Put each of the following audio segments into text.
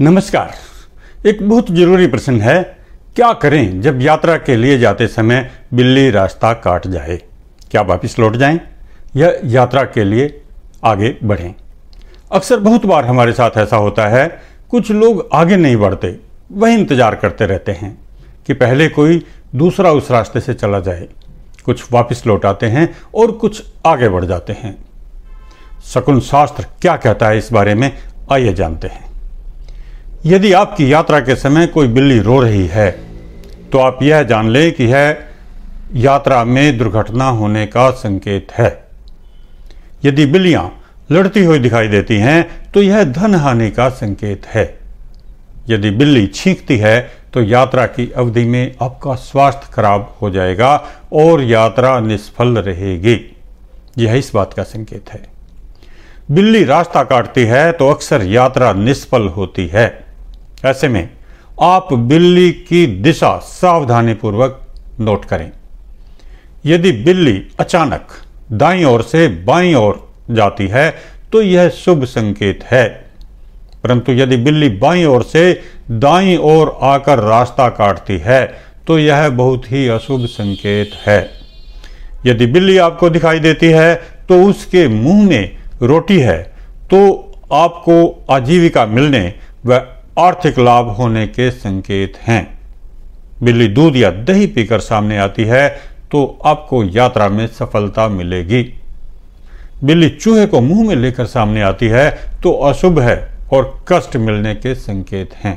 नमस्कार एक बहुत ज़रूरी प्रश्न है क्या करें जब यात्रा के लिए जाते समय बिल्ली रास्ता काट जाए क्या वापस लौट जाएं या यात्रा के लिए आगे बढ़ें अक्सर बहुत बार हमारे साथ ऐसा होता है कुछ लोग आगे नहीं बढ़ते वही इंतज़ार करते रहते हैं कि पहले कोई दूसरा उस रास्ते से चला जाए कुछ वापस लौट आते हैं और कुछ आगे बढ़ जाते हैं शकुन शास्त्र क्या कहता है इस बारे में आइए जानते हैं यदि आपकी यात्रा के समय कोई बिल्ली रो रही है तो आप यह जान लें कि यह यात्रा में दुर्घटना होने का संकेत है यदि बिल्लियां लड़ती हुई दिखाई देती हैं तो यह धन हानि का संकेत है यदि बिल्ली छींकती है तो यात्रा की अवधि में आपका स्वास्थ्य खराब हो जाएगा और यात्रा निष्फल रहेगी यह इस बात का संकेत है बिल्ली रास्ता काटती है तो अक्सर यात्रा निष्फल होती है ऐसे में आप बिल्ली की दिशा सावधानी पूर्वक नोट करें यदि बिल्ली अचानक दाई ओर से बाई ओर जाती है तो यह शुभ संकेत है परंतु यदि बिल्ली बाई ओर से दाई ओर आकर रास्ता काटती है तो यह बहुत ही अशुभ संकेत है यदि बिल्ली आपको दिखाई देती है तो उसके मुंह में रोटी है तो आपको आजीविका मिलने व आर्थिक लाभ होने के संकेत हैं बिल्ली दूध या दही पीकर सामने आती है तो आपको यात्रा में सफलता मिलेगी बिल्ली चूहे को मुंह में लेकर सामने आती है तो अशुभ है और कष्ट मिलने के संकेत हैं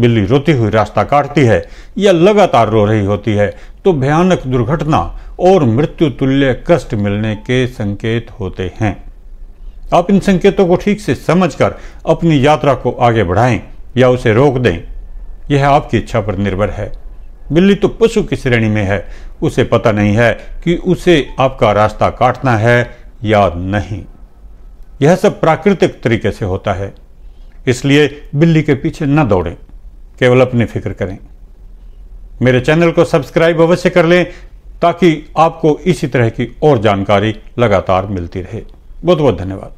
बिल्ली रोती हुई रास्ता काटती है या लगातार रो रही होती है तो भयानक दुर्घटना और मृत्यु तुल्य कष्ट मिलने के संकेत होते हैं आप इन संकेतों को ठीक से समझकर अपनी यात्रा को आगे बढ़ाएं या उसे रोक दें यह आपकी इच्छा पर निर्भर है बिल्ली तो पशु की श्रेणी में है उसे पता नहीं है कि उसे आपका रास्ता काटना है या नहीं यह सब प्राकृतिक तरीके से होता है इसलिए बिल्ली के पीछे न दौड़ें केवल अपनी फिक्र करें मेरे चैनल को सब्सक्राइब अवश्य कर लें ताकि आपको इसी तरह की और जानकारी लगातार मिलती रहे बहुत बहुत धन्यवाद